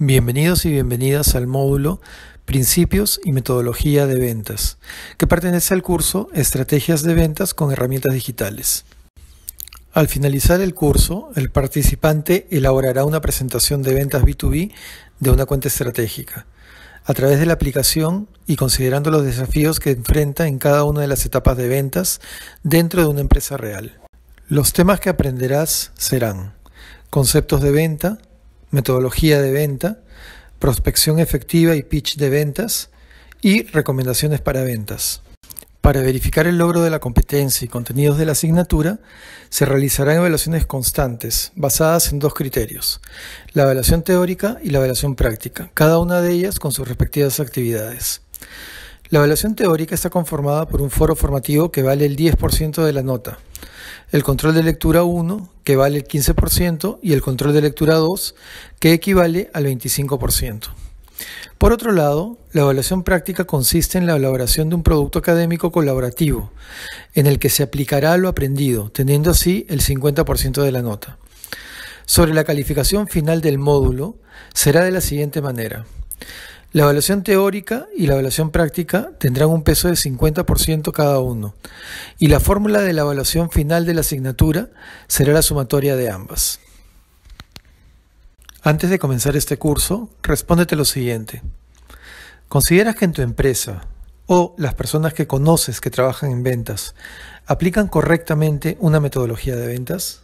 Bienvenidos y bienvenidas al módulo Principios y Metodología de Ventas, que pertenece al curso Estrategias de Ventas con Herramientas Digitales. Al finalizar el curso, el participante elaborará una presentación de ventas B2B de una cuenta estratégica. A través de la aplicación y considerando los desafíos que enfrenta en cada una de las etapas de ventas dentro de una empresa real. Los temas que aprenderás serán conceptos de venta, metodología de venta, prospección efectiva y pitch de ventas y recomendaciones para ventas. Para verificar el logro de la competencia y contenidos de la asignatura, se realizarán evaluaciones constantes, basadas en dos criterios, la evaluación teórica y la evaluación práctica, cada una de ellas con sus respectivas actividades. La evaluación teórica está conformada por un foro formativo que vale el 10% de la nota, el control de lectura 1, que vale el 15%, y el control de lectura 2, que equivale al 25%. Por otro lado, la evaluación práctica consiste en la elaboración de un producto académico colaborativo, en el que se aplicará lo aprendido, teniendo así el 50% de la nota. Sobre la calificación final del módulo, será de la siguiente manera. La evaluación teórica y la evaluación práctica tendrán un peso de 50% cada uno, y la fórmula de la evaluación final de la asignatura será la sumatoria de ambas. Antes de comenzar este curso, respóndete lo siguiente. ¿Consideras que en tu empresa o las personas que conoces que trabajan en ventas aplican correctamente una metodología de ventas?